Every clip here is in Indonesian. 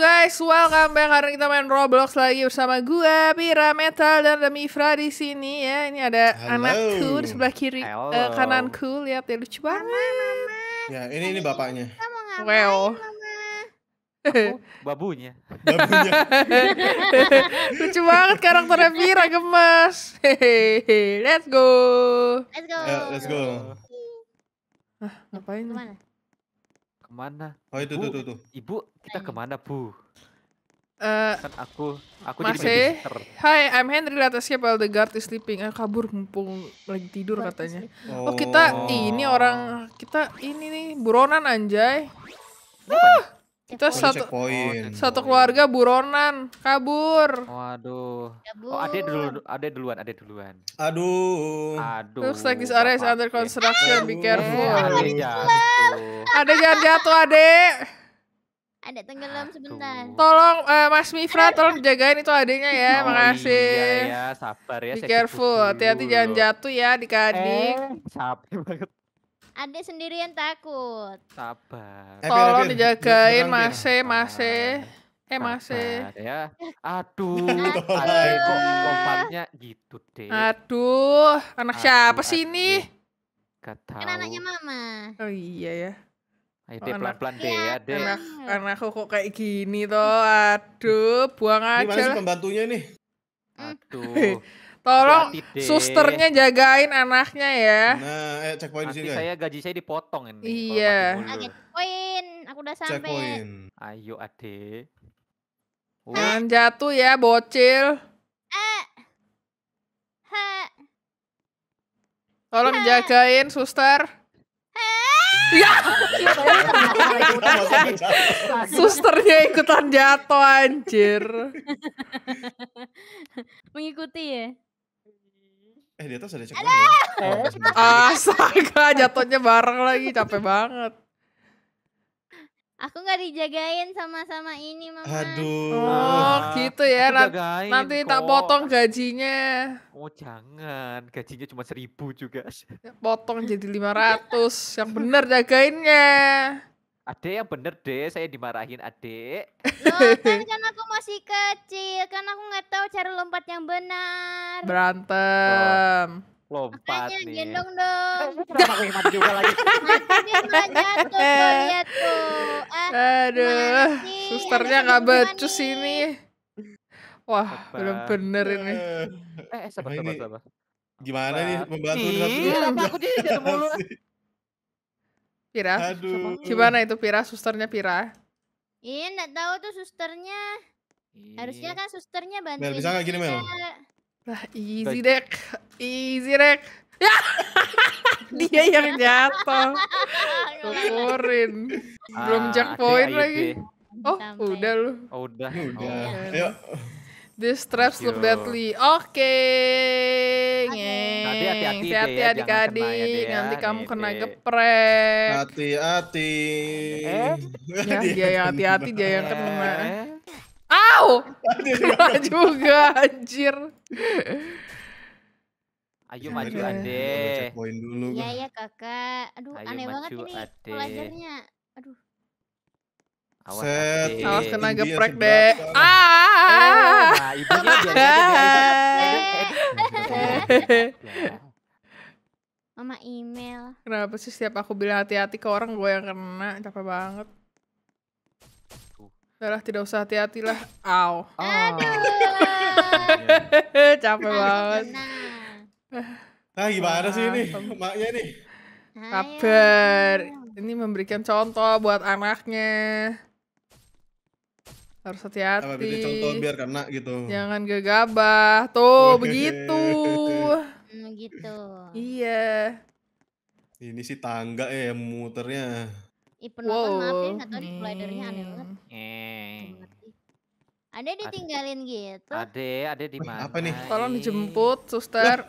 guys, welcome back. Hari kita main Roblox lagi bersama gua, Pira Metal dan Demifra di sini ya. Ini ada Hello. anakku di sebelah kiri uh, kananku. Lihat ya lucu banget. Mama, mama. Ya, ini ini bapaknya. Wow. Aku babunya. babunya. lucu banget karakternya Pira gemes. let's go. Let's go. Yeah, let's go. Ah, ngapain? Kemana? kemana Oh itu tuh tuh tuh. Ibu, kita kemana bu? Uh, kan aku aku masih, Hai, I'm Henry. Let us while the guard is sleeping. Eh, kabur mumpung lagi tidur katanya. Oh. oh, kita oh. ini orang kita ini nih buronan anjay. Ah oh, satu satu keluarga buronan, kabur. Waduh. Oh, ada dulu ada duluan, ada duluan. Aduh. Aduh. looks like this area is under construction, be careful. Iya, ada jatuh. ada jangan jatuh, Ade. Ada tenggelam sebentar. Tolong eh, Mas Mifra tolong jagain itu adiknya ya. Oh, Makasih. Iya ya, sabar ya. Be careful, hati-hati jangan jatuh ya, adik-adik Eh, capek banget. Ade sendirian takut. Sabar. Eh, Tolong dijagain Mase, Mase. Eh masih eh. eh, ya. Aduh, ada kok lompatnya gitu deh. Aduh, anak aduh, siapa sih ini? Gak Kan anaknya mama. Oh iya ya. Ayo oh, deh pelan-pelan deh ya deh. Anak, anakku kok kayak gini toh. Aduh, buang aja Ini mana pembantunya nih? Aduh. Tolong susternya jagain anaknya ya. Nah, eh checkpoint Nanti di sini. saya gaji saya dipotong ini. Iya. Ah, poin. Aku udah sampai. Checkpoint. Ayo, Ade. Jangan jatuh ya, bocil. Eh. Ha. Tolong jagain suster. Ya. Iya, susternya ikutan jatuh anjir. Mengikuti ya. Eh di atas ada cek ya? Oh, eh, Astaga jatuhnya bareng lagi capek banget. Aku nggak dijagain sama-sama ini mama. Aduh. Oh gitu ya nanti, nanti tak potong gajinya. Oh jangan gajinya cuma seribu juga. Potong jadi lima ratus yang bener jagainnya. Adek yang bener deh, saya dimarahin adek. Loh, kan, kan, aku masih kecil, kan aku nggak tahu cara lompat yang benar. Berantem. Oh, lompat Makanya, nih. gendong dong. Kenapa aku mati juga lagi? Mati dia jatuh tuh, tuh. Ah, Aduh, susternya nggak becus ini. Wah, belum bener ini. Eh, sabar, nah, sabar, sabar. Gimana nih membantu? Iya, aku jadi jatuh mulu. Pira? Aduh. Gimana itu Pira? Susternya Pira? Iya, nggak tahu tuh susternya. Iya. Harusnya kan susternya bantuin. Mel, bisa nggak gini Mel? Lah, easy dek, easy dek. Ya, dia yang jatuh. Syukurin. Belum jackpoint ah, lagi. Oh, udah lu. Oh, udah. Udah. Oh. Ayo. This traps look deadly. Oke. Okay. Hati-hati hati adik ya, ya, adik. Ya. Nanti kamu gitu kena geprek. Hati-hati. Eh? Ya, dia yang hati-hati dia yang kena. Eh? Au! Kena juga anjir. Ayo maju ade. Iya ya kakak. Aduh aneh banget ini pelajarnya. Aduh. Awas Set. Awas, awas kena geprek deh. Ah. Oh, nah, Mama email. Kenapa sih setiap aku bilang hati-hati ke orang gue yang kena? Capek banget. Udah tidak usah hati-hati lah. Aw. Oh. Aduh. Capek banget. Nah gimana sih ini? Maknya nih. Kabar. Ini memberikan contoh buat anaknya harus hati-hati. Apa contoh biar kena gitu. Jangan gegabah. Tuh, begitu. Hmm, gitu. Iya. Ini sih tangga ya muternya. Ih, penonton wow. maaf ya, gak tau di aneh banget. Eh. Ada ditinggalin gitu. Ade, ada di mana? Apa nih? Tolong dijemput, suster.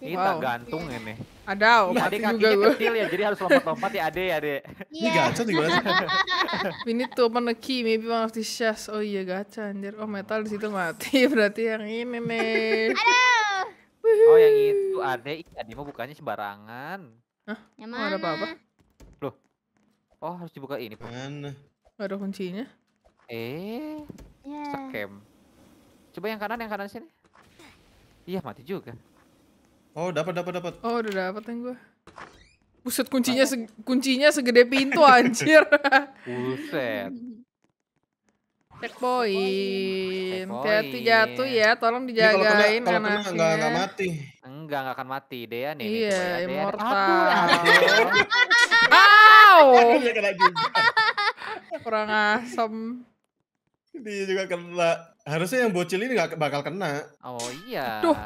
Ini wow. gantung ini. Ada, oh, mati juga kecil ya, jadi harus lompat-lompat ya ade ya ade. Ini yeah. gacha nih gimana We need to open the key, maybe one of the chests. Oh iya gacha anjir. Oh metal di situ mati, berarti yang ini nih. Aduh. Oh yang itu ade, adik mau bukanya sembarangan. Hah? Yang mana? Oh, ada apa-apa? Loh. Oh harus dibuka ini. Mana? Gak ada kuncinya. Eh, yeah. Iya. Coba yang kanan, yang kanan sini. Iya mati juga. Oh, dapat dapat dapat. Oh, udah dapat yang gue. Buset kuncinya se kuncinya segede pintu anjir. Buset. Checkpoint. Hati-hati jatuh ya, tolong dijagain kalau kena, kalau enggak, enggak mati. Enggak, enggak akan mati. Dea nih. Iya, yeah, ya, immortal. Wow. Kurang asem. Dia juga kena. Harusnya yang bocil ini gak bakal kena. Oh iya. Duh.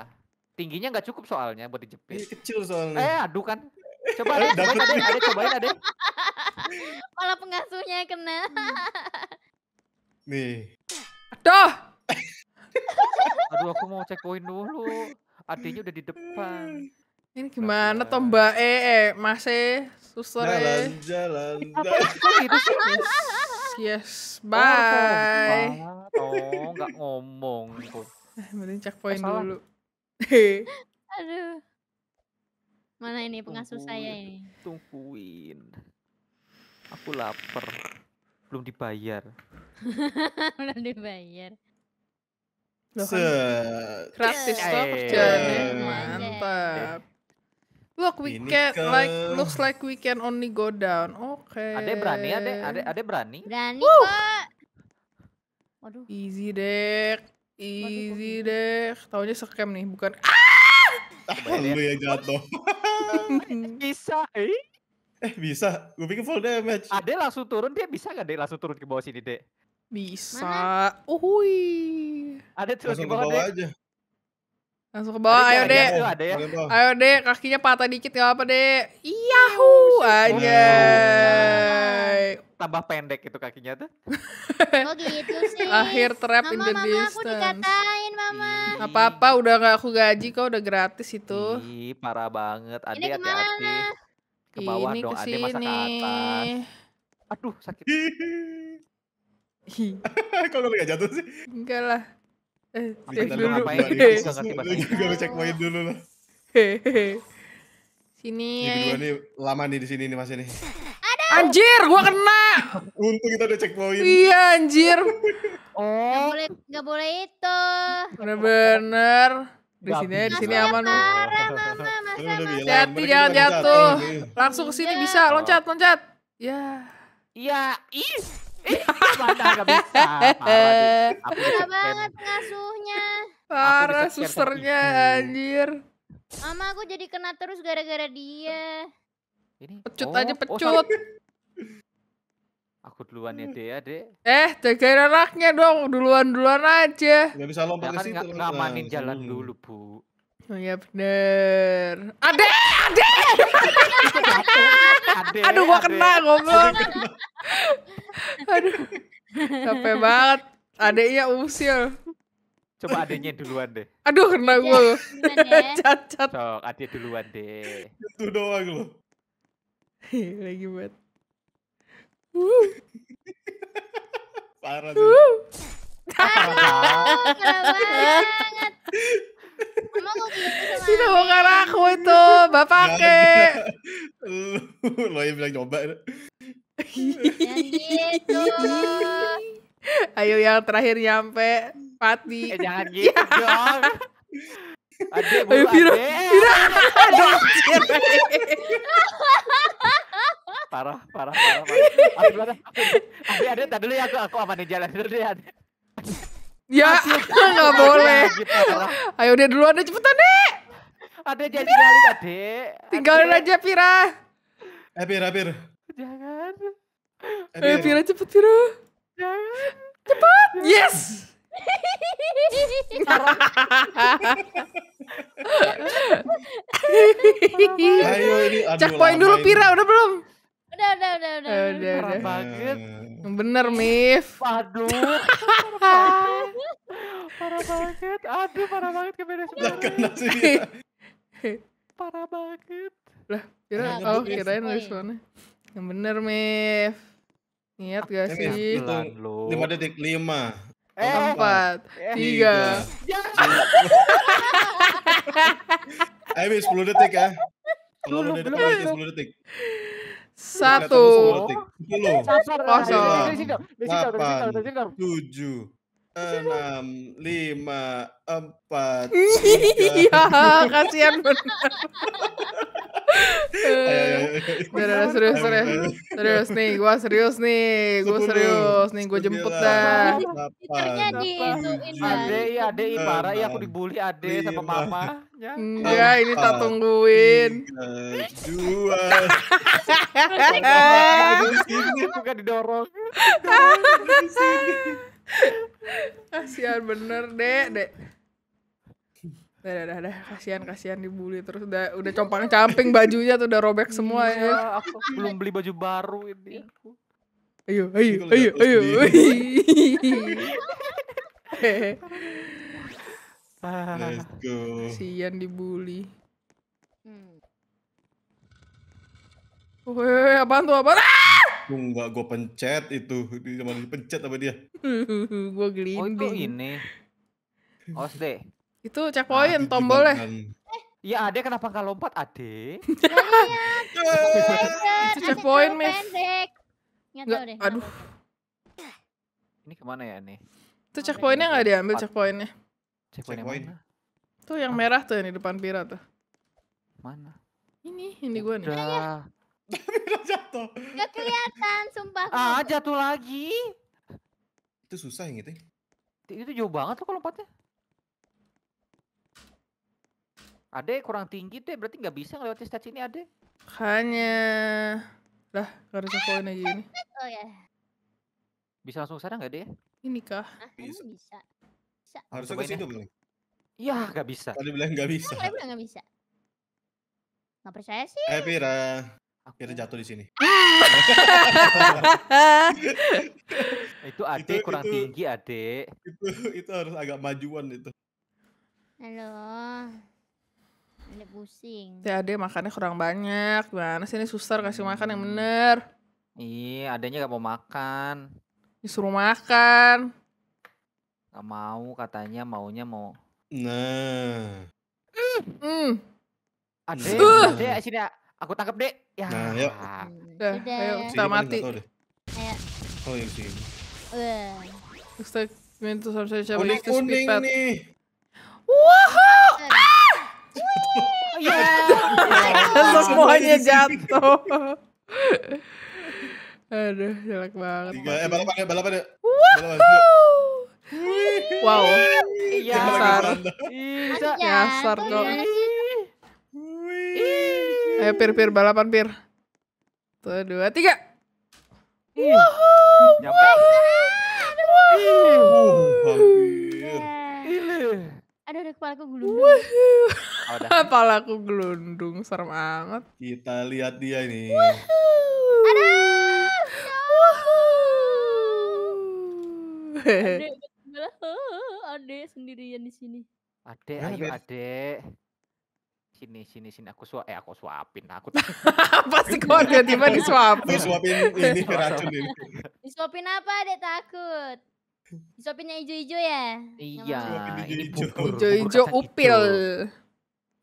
Tingginya nggak cukup soalnya buat dijepit. Iya, kecil soalnya. Eh, aduh kan. Coba deh, cobain ada, ada, cobain ada. Malah pengasuhnya kena. Nih. Aduh. aduh, aku mau cek poin dulu. Adiknya udah di depan. Ini gimana toh Mbak E, eh, e masih susah e? Jalan, jalan, jalan. Gitu yes, oh, bye. Oh, nggak ngomong. Eh, mending cek poin dulu. Aduh. Mana ini pengasuh ya tungguin, saya ini? Tungguin. Aku lapar. Belum dibayar. Belum dibayar. Gratis toh eh, Mantap. Eh. Look, we can like looks like we can only go down. Oke. Okay. Ade berani, Ade, Ade, Ade berani. Berani Woo! kok. Waduh. Easy, Dek. Easy deh, taunya scam nih, bukan. Ah, lu ya jatuh. bisa, eh? Eh bisa, gue pikir full damage. Ade langsung turun, dia bisa gak deh langsung turun ke bawah sini deh? Bisa. Uhui. Ade turun langsung ke bawah, ke bawah aja. Langsung ke bawah, ayo deh. Ayo deh, kakinya patah dikit gak apa deh. Iyahu, aja tambah pendek itu kakinya tuh. Oh gitu sih. Akhir trap mama, in the mama, distance. aku dikatain mama. Apa-apa udah gak aku gaji kok udah gratis itu. Ih, parah banget. Ade hati-hati. Ke bawah Ini dong, Ade masa ke atas. Aduh, sakit. Kok gak gak jatuh sih? Enggak lah. Eh, cek dulu. Lu cek poin dulu lah. Sini. Ini dua nih lama nih di sini nih Mas ini. Anjir, gua kena. Untung kita udah checkpoint. Iya, anjir. Oh. Gak boleh, gak boleh itu. Benar, bener Di sini, di sini aman. Hati-hati jangan jatuh. Langsung ke sini bisa, loncat, loncat. Ya. Iya, ih. Mana bisa. Parah banget ngasuhnya. Parah susternya hmm. anjir. Mama aku jadi kena terus gara-gara dia. Ini pecut oh, aja oh, pecut. Aku duluan ya, hmm. deh ya, deh Eh, jagain anaknya dong. Duluan-duluan aja. nggak bisa lompat ke situ. ngamanin jalan hmm. dulu, Bu. Oh iya bener. Ade, ade. Aduh gua kena goblok. Aduh. Capek banget. Adeknya usil. Coba adeknya duluan deh. Aduh kena iya, gua. Ya. Cacat. Sok, adek duluan deh. Itu doang lo Lagi banget. Parah sih. Uh. Parah banget. Itu bukan aku itu, bapak ke. Lo yang bilang coba. gitu. Ayo yang terakhir nyampe Pati. Eh, jangan gitu ya. dong. Adik, Ayo Vira, Vira. Aduh, parah parah parah. parah. parah ada parah dulu ya aku aku parah jalan dulu parah Ya, ya nggak boleh. Gitu, Ayo dia parah parah cepetan deh. Ada parah kali tadi. Tinggalin aja Pira. Eh Pira Pira. Jangan. Eh Pira cepet Pira. Jangan. parah Yes. Ayo ini. Cek poin dulu Pira udah belum? Udah, udah, udah, udah. Udah, Parah udah. banget. Bener, Mif. Aduh. parah banget. Parah banget. Aduh, parah banget kebeda beda sebelah. kena sih parah banget. Lah, kira oh, kirain nulis mana. Yang bener, Mif. Niat gak sih? Lima detik, lima. Oh, eh. Empat, eh. tiga. Ya. Ayo, 10 detik ya. 10 detik, 10 detik satu delapan tujuh enam lima empat iya kasihan benar Udah, serius, serius, serius nih, gua serius nih, gua serius nih, gua jemput dah. Twitternya di Ade, ya Ade, parah ya aku dibully Ade sama mama. Ya, ini tak tungguin. Dua. Bukan didorong. Kasihan bener, Dek, Dek udah udah udah kasihan kasihan dibully terus udah udah compang camping bajunya tuh udah robek semua iya, ya aku belum beli baju baru ini aku iya. ayo ayo ayo ayo kasihan Sian dibully. hehehe hmm. Weh, apaan tuh apaan? Ah! Enggak, gue pencet itu. Di mana pencet apa dia? gue gelinding. Oh, itu ini. OSD. Oh, itu checkpoint nah, tombolnya. Eh. Eh, iya, Ade kenapa nggak lompat, Ade? Itu iya, iya. checkpoint, Miss. Nggak, aduh. Ini kemana ya, nih? Itu checkpointnya nggak diambil checkpointnya. Checkpoint mana? Tuh yang merah tuh yang di depan Pira tuh. Mana? Ini, ini gue nih. Pira jatuh. Gak kelihatan, sumpah. Ah, jatuh lagi. Itu susah yang itu. Itu jauh banget loh kalau lompatnya. Ade kurang tinggi deh, berarti nggak bisa ngelewati stage ini Ade. Hanya lah harus aku aja ini. Oh ya. Bisa langsung sana nggak deh? Ini kah? Ah, bisa. bisa. Bisa. Harus ke ya. situ belum? Ya, nggak bisa. Tadi bilang nggak bisa. Tadi bilang nggak bisa. Nggak percaya sih. Eh, Pira. Pira jatuh di sini. itu Ade itu, kurang itu, tinggi Ade. Itu itu harus agak majuan itu. Halo. Ini pusing. Si Ade makannya kurang banyak. Gimana sih ini suster kasih makan yang bener. Iya, adanya gak mau makan. Disuruh makan. Gak mau katanya maunya mau. Nah. Mm. mm. Ade, uh. Ade sini aku tangkap dek Ya. Nah, yuk. Udah, eh, ayo kita sini, mati. Ayo. Oh, yang sini. Ustaz, minta sama saya siapa? Kuning-kuning nih. Wahoo! yeah. Semuanya jatuh. Aduh, jelek banget. Tiga, eh balapan ya, balapan ya. wow. Iya. Nyasar. Iya, Nyasar iya. iya, iya, ya, kok. Ayo pir pir balapan pir. Tuh dua tiga. Aduh, ada kepala aku gelundung. Oh, kepala aku gelundung, serem banget. Kita lihat dia ini. ada. Aduh. ada. Ade, sendirian di sini. Ade, ayo ade. Sini, sini, sini. Aku suap, eh aku suapin. Aku apa sih kok tiba-tiba disuapin? Disuapin ini racun ini. Disuapin apa, Ade takut? Disuapinnya hijau-hijau ya? Iya. Hijau-hijau upil.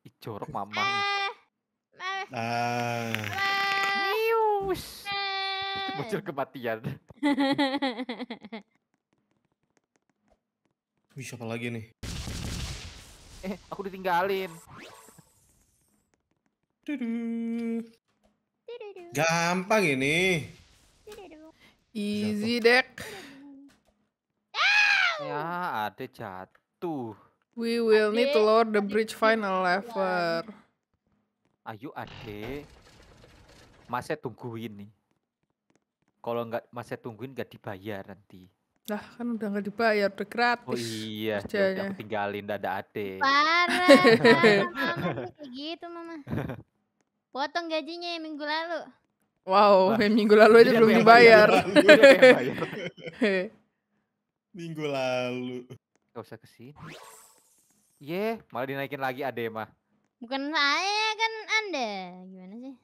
Ijo rok mama. Ah. Mius. Ah. Bocor kematian. Wih, siapa lagi nih? Eh, aku ditinggalin. Dudu. Gampang ini. Easy deck. Ya, ada jatuh. We will ade, need to lower the bridge final lever. Ayo Ade. Masnya tungguin nih. Kalau nggak Masnya tungguin nggak dibayar nanti. Lah kan udah nggak dibayar, udah gratis. Oh iya, ya kerjanya. aku tinggalin dada Ade. Parah, mama kayak gitu mama. Potong gajinya yang minggu lalu. Wow, nah, minggu lalu aja iya, belum dibayar. Minggu lalu. Gak usah kesini. Ye, yeah, malah dinaikin lagi mah Bukan saya kan Anda. Gimana sih?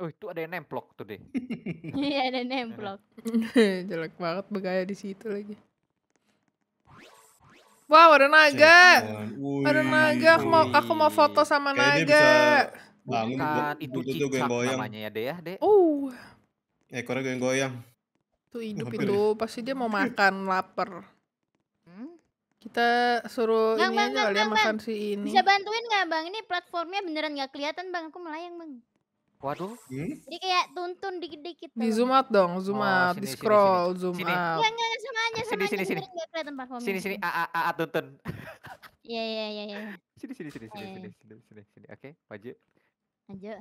Oh itu ada yang nemplok tuh deh. Iya ada nemplok. Jelek banget begaya di situ lagi. Wow ada naga. ada naga. Aku mau aku mau foto sama Kayaknya naga. Bangun, Bukan, itu cicak namanya ya deh ya deh. Oh. Ekornya goyang-goyang. Tuh hidup Hampir. itu pasti dia mau makan lapar. Hmm? Kita suruh bang, ini bang, aja bang, kali ya bang, ya, makan bang. si ini. Bisa bantuin nggak bang? Ini platformnya beneran nggak kelihatan bang. Aku melayang bang. Waduh. Hmm? Jadi kayak tuntun dikit-dikit. Di zoom out dong, zoom oh, out, sini, di scroll, sini, sini. zoom sini. out. Enggak, enggak, sama aja, sama sini, aja. Sini, sini, sini. kelihatan platformnya. Sini, sini, a, a, a, a tuntun. Iya, iya, iya, Ya. Sini, sini, sini, sini, sini, eh. sini, sini, sini. Oke, maju. Maju.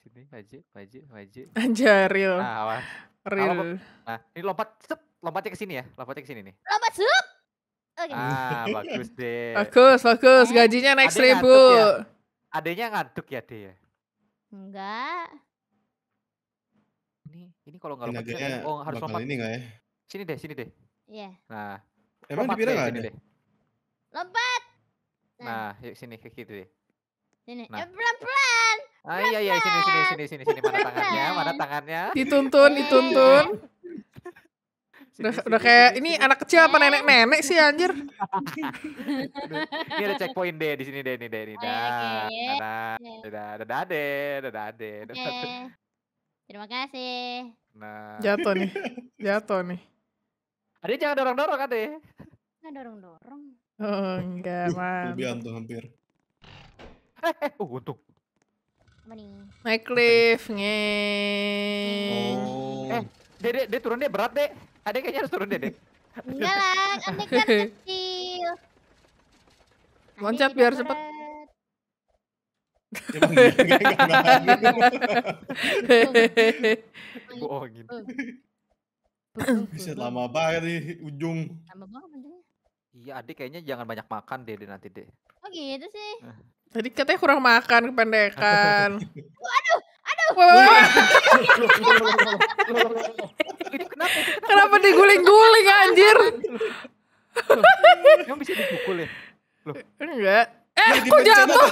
Sini, maju, maju, maju. Anjar, Ah, awas. Real. Nah, ini lompat, sup, lompatnya ke sini ya, lompatnya ke sini nih. Lompat sup. Okay. Ah, bagus deh. Bagus, bagus. Eh, Gajinya naik seribu. Adanya ngantuk ya, ya, ya Enggak. Ini ini kalau nggak lompat, sini, oh harus lompat. Ini enggak ya? Sini deh, sini deh. Iya. Yeah. Nah. Emang dipira nggak ada? Deh. Lompat. Nah. nah, yuk sini ke gitu deh. Sini. Nah. Eh, pelan-pelan. Ah iya iya sini sini sini sini sini mana tangannya? Mana tangannya? Dituntun, iya. dituntun. udah, udah kayak ini anak kecil apa nenek-nenek sih anjir. ini ada checkpoint deh di sini deh ini deh ini. Dah. Dah, dah, dah, dah, dah, Terima kasih. Nah. Jatuh nih. Jatuh nih. adik jangan dorong-dorong deh nggak dorong-dorong. Oh, enggak, man Lebih hampir. Eh, oh, untung. Apa nih? Naik lift, nge. Oh. Eh, Dede, Dede turun deh berat deh. Adek kayaknya harus turun deh, Dede. Enggak lah, kan kan kecil. Loncat biar cepet. Bohongin. Bisa lama banget di ujung. Lama banget Iya, adik kayaknya jangan banyak makan deh, deh nanti deh. Oh gitu sih. Eh. Tadi katanya kurang makan kependekan. Waduh, aduh. kenapa? Kenapa diguling-guling anjir? Emang bisa dipukul ya? Loh. Enggak. Iya, eh, kok jatuh?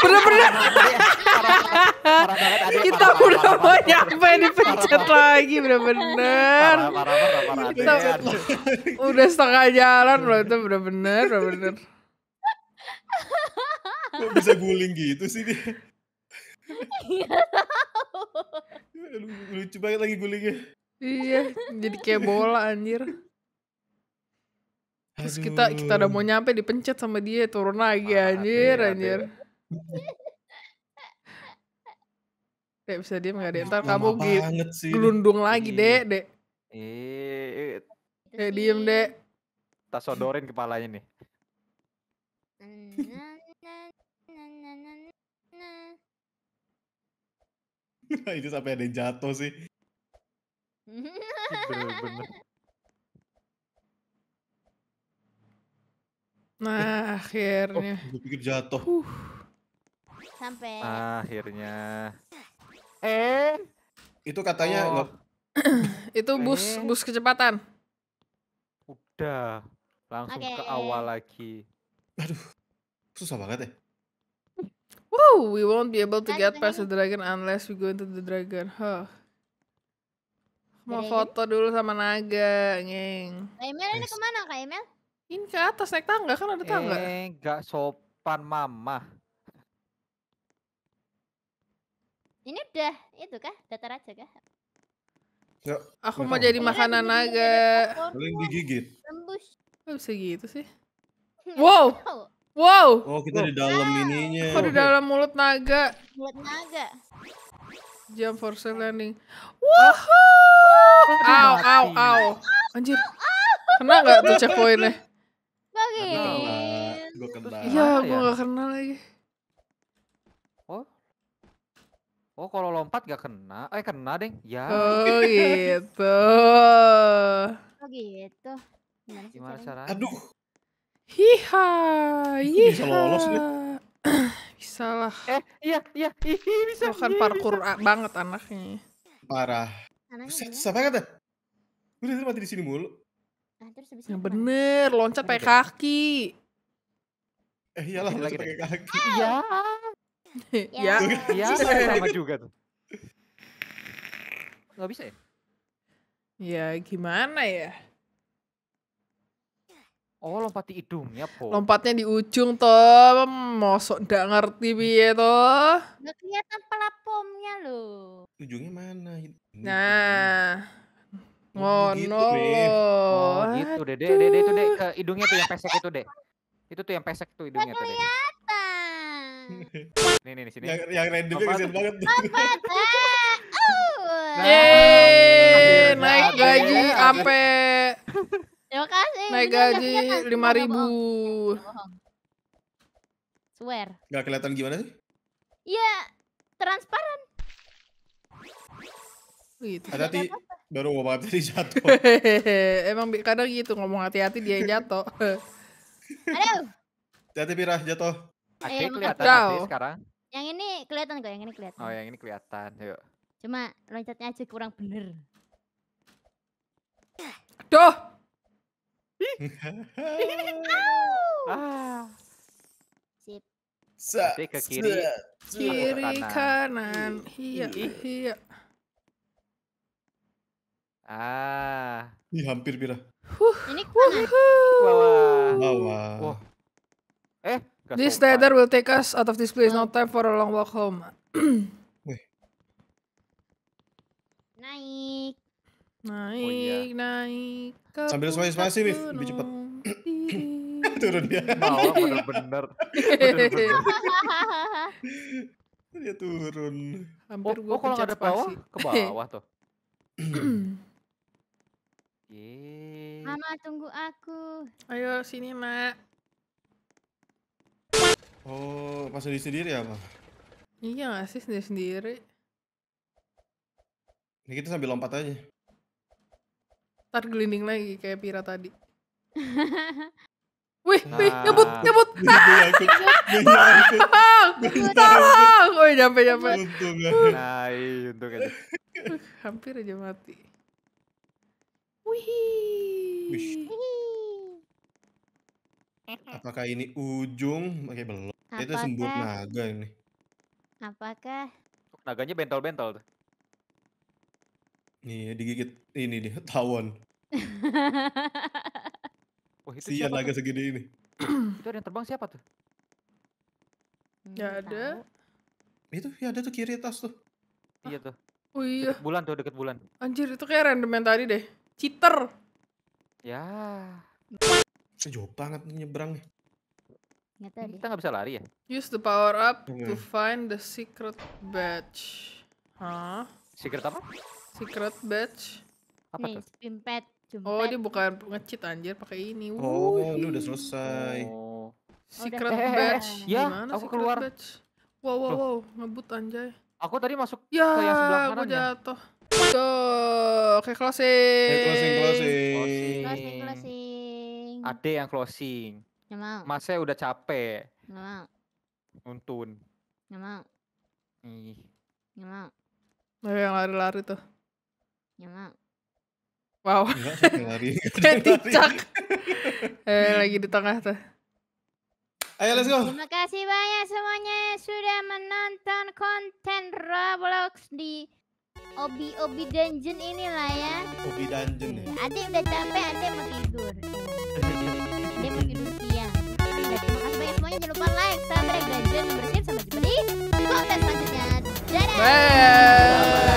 Bener-bener. Kita udah mau nyampe dipencet lagi, bener-bener. Iya, iya. udah setengah jalan loh, itu bener-bener, bener-bener. Kok bisa guling gitu sih dia? Iya. Lucu banget lagi gulingnya. Iya, jadi kayak bola anjir. Terus kita kita udah mau nyampe dipencet sama dia turun lagi ah, anjir ade, anjir. Dek bisa diem gak deh? Ntar kamu gitu gelundung lagi iya. dek dek. Eh, deh diem dek. Kita sodorin kepalanya nih. Iya. Ini nah, itu sampai ada yang jatuh sih. Bener-bener. Nah, akhirnya. Oh, gue pikir jatuh. Uh. Sampai. Akhirnya. Eh, itu katanya oh. Gak... itu bus eh. bus kecepatan. Udah, langsung okay. ke awal lagi. Aduh. Susah banget ya. Woo! We won't be able to nah, get past kan the dragon unless we go into the dragon. Huh. Mau foto dulu sama naga, ngeng. Kak Emel ini kemana Kak Emel? Ini ke atas naik tangga kan ada tangga. Eh, nggak sopan mama. Ini udah itu kah? Datar aja kah? Ya, aku ya mau jadi makanan naga. Paling digigit. Tembus. Kok bisa gitu sih? Wow. Wow. Oh, kita wow. di dalam ininya. Oh, di dalam mulut naga. Mulut naga. Jump for safe landing. Woohoo! Aau aau aau. Anjir. Kena gak tuh checkpointnya? Bagaimana? gua, kena. Iya, gue ya? gak kena lagi. Oh. Oh, kalau lompat gak kena. Eh, kena, deh. Ya. Oh, gitu. Oh, gitu. Gimana, Gimana caranya? Aduh. Hiha, hiha. Bisa lolos nih. bisa lah. Eh, iya, iya, kan iya, iya bisa. Lo kan parkur bisa. banget anaknya. Parah. Buset, siapa banget dah. Gue mati di sini mulu. Nah, ya bener, loncat eh, iya gitu. pakai kaki. Eh iyalah, loncat pakai kaki. Iya. Iya, iya sama juga tuh. Gak bisa ya? Ya gimana ya? Oh lompat di hidungnya po. Lompatnya di ujung toh, mosok ndak ngerti piye toh. Nggak kelihatan pelapomnya loh. Ujungnya mana? Ini nah, gitu, ngono. Gitu, oh, gitu deh, deh, deh, itu deh ke hidungnya tuh yang pesek itu deh. Itu tuh yang pesek tuh hidungnya tuh Kelihatan. Nih nih sini. Yang, yang randomnya kesian banget. Lompat. Uh. Yeay, nah, naik gaji ape. Terima kasih. Naik ya, gaji lima ya, ribu. Ya, Swear. Gak kelihatan gimana sih? Iya, transparan. Gitu. Hati-hati baru mau banget tadi jatuh. Emang kadang gitu ngomong hati-hati dia yang jatuh. Aduh. Hati-hati Pirah jatuh. Oke, kelihatan hati sekarang. Yang ini kelihatan kok, yang ini kelihatan. Oh, yang ini kelihatan. Yuk. Cuma loncatnya aja kurang bener. Duh. ah. Sip. ke kiri. Kiri kanan. Iya, iya. Ah. ini hampir Bira. Huh. Ini kanan. Bawah. Bawah. Wow. Eh, This ladder will take us out of this place. No oh. time for a long walk home. Naik, oh, iya. naik. Ke Sambil spasi-spasi, Wif. Lebih cepet. Turun dia. Bawa bener-bener. dia turun. Hampir oh, oh kalau nggak ada bawah, ke bawah tuh. Yeay. Mama tunggu aku. Ayo sini, Mak. Oh, pas sendiri sendiri apa? Ya, iya gak sih sendiri sendiri. Ini kita sambil lompat aja. Ntar gelinding lagi kayak Pira tadi. Wih, nah. wih, nyebut, nyebut. Tolong, tolong. Wih, nyampe, nyampe. Ya. Nah, iya, untung aja. Hampir aja mati. Wih. Apakah ini ujung? Oke, belum. Itu sembuh naga ini. Apakah? Naganya bentol-bentol tuh nih iya, digigit ini nih tawon. Wah, itu Sian siapa naga segede ini. Itu ada yang terbang siapa tuh? Gak ada. tahu. Itu ya ada tuh kiri atas tuh. Iya tuh. Oh iya, Deket bulan tuh, deket bulan. anjir itu kayak random yang tadi deh. Cheater. Ya, Sejauh banget nyebrang nih. kita gak bisa lari ya? Use the power up iya. to find the secret badge. Hah? Secret apa? Secret badge. Apa Nih, tuh? Pimpet. Oh, dia bukan ngecit anjir pakai ini. Wuh. Oh, ini udah selesai. Oh. Secret oh, badge. Ya, Gimana aku secret keluar. Badge? Wow, wow, wow, ngebut anjay. Aku tadi masuk ya, ke yang sebelah kanan ya. jatuh. Tuh, oke okay, closing. Okay, closing, closing. Closing, closing. closing. Ade yang closing. Nggak mau. Masnya udah capek. Nggak mau. Untun. Nggak mau. Ih. Nggak mau. Eh, yang lari-lari tuh. Nyamak. Wow. Tidak eh, lagi di tengah tuh. Ayo let's go. Terima kasih banyak semuanya sudah menonton konten Roblox di Obi Obi Dungeon inilah ya. Obi Dungeon ya. Adik udah capek, adik mau tidur. adik mau tidur siang. terima kasih banyak semuanya jangan lupa like, subscribe, dan jangan bersin sampai jumpa di konten selanjutnya. Dadah. Bye. Bye.